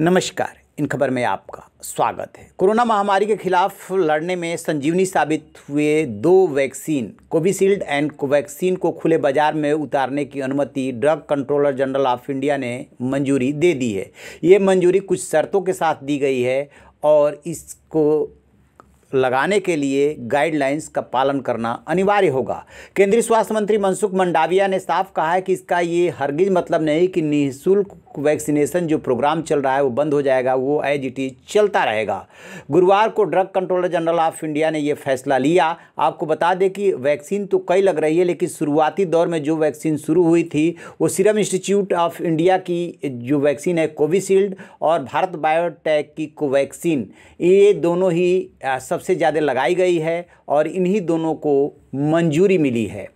नमस्कार इन खबर में आपका स्वागत है कोरोना महामारी के खिलाफ लड़ने में संजीवनी साबित हुए दो वैक्सीन कोविशील्ड एंड कोवैक्सीन को खुले बाजार में उतारने की अनुमति drug controller general of India ने मंजूरी दे दी है ये मंजूरी कुछ शर्तों के साथ दी गई है और इसको लगाने के लिए गाइडलाइंस का पालन करना अनिवार्य होगा केंद्रीय स्वास्थ्य मंत्री मनसुख मंडाविया ने साफ कहा है कि इसका ये हरगिज मतलब नहीं कि निःशुल्क वैक्सीनेशन जो प्रोग्राम चल रहा है वो बंद हो जाएगा वो एज इट इज चलता रहेगा गुरुवार को drug controller general of India ने यह फैसला लिया आपको बता दें कि वैक्सीन तो कई लग रही है लेकिन शुरुआती दौर में जो वैक्सीन शुरू हुई थी वो सीरम इंस्टीट्यूट ऑफ इंडिया की जो वैक्सीन है कोविशील्ड और भारत बायोटेक की कोवैक्सीन ये दोनों ही सबसे सबसे ज़्यादा लगाई गई है और इन्हीं दोनों को मंजूरी मिली है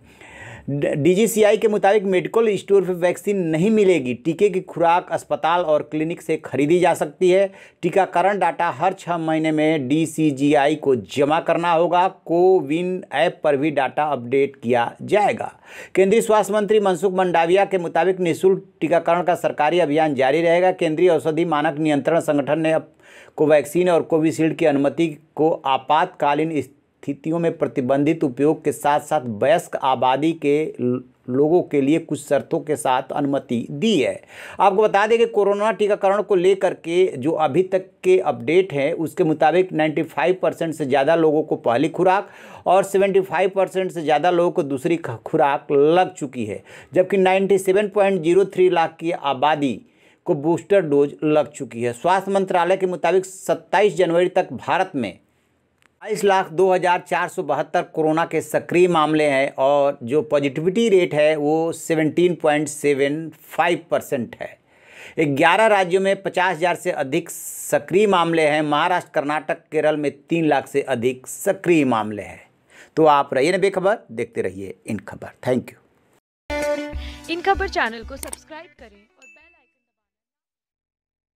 डीजीसीआई के मुताबिक मेडिकल स्टोर पर वैक्सीन नहीं मिलेगी टीके की खुराक अस्पताल और क्लिनिक से खरीदी जा सकती है टीकाकरण डाटा हर छः महीने में डीसीजीआई को जमा करना होगा कोविन ऐप पर भी डाटा अपडेट किया जाएगा केंद्रीय स्वास्थ्य मंत्री मनसुख मंडाविया के मुताबिक निःशुल्क टीकाकरण का सरकारी अभियान जारी रहेगा केंद्रीय औषधि मानक नियंत्रण संगठन ने कोवैक्सीन और कोविशील्ड की अनुमति को आपातकालीन स्थितियों में प्रतिबंधित उपयोग के साथ साथ वयस्क आबादी के लोगों के लिए कुछ शर्तों के साथ अनुमति दी है आपको बता दें कि कोरोना टीकाकरण को लेकर के जो अभी तक के अपडेट हैं उसके मुताबिक 95 परसेंट से ज़्यादा लोगों को पहली खुराक और 75 परसेंट से ज़्यादा लोगों को दूसरी खुराक लग चुकी है जबकि 97.03 लाख की आबादी को बूस्टर डोज लग चुकी है स्वास्थ्य मंत्रालय के मुताबिक सत्ताईस जनवरी तक भारत में बाईस लाख दो हज़ार चार सौ बहत्तर कोरोना के सक्रिय मामले हैं और जो पॉजिटिविटी रेट है वो seventeen point seven five percent है ग्यारह राज्यों में पचास हज़ार से अधिक सक्रिय मामले हैं महाराष्ट्र कर्नाटक केरल में तीन लाख से अधिक सक्रिय मामले हैं तो आप रहिए ना बेखबर देखते रहिए इन खबर थैंक यू इन खबर चैनल को सब्सक्राइब करें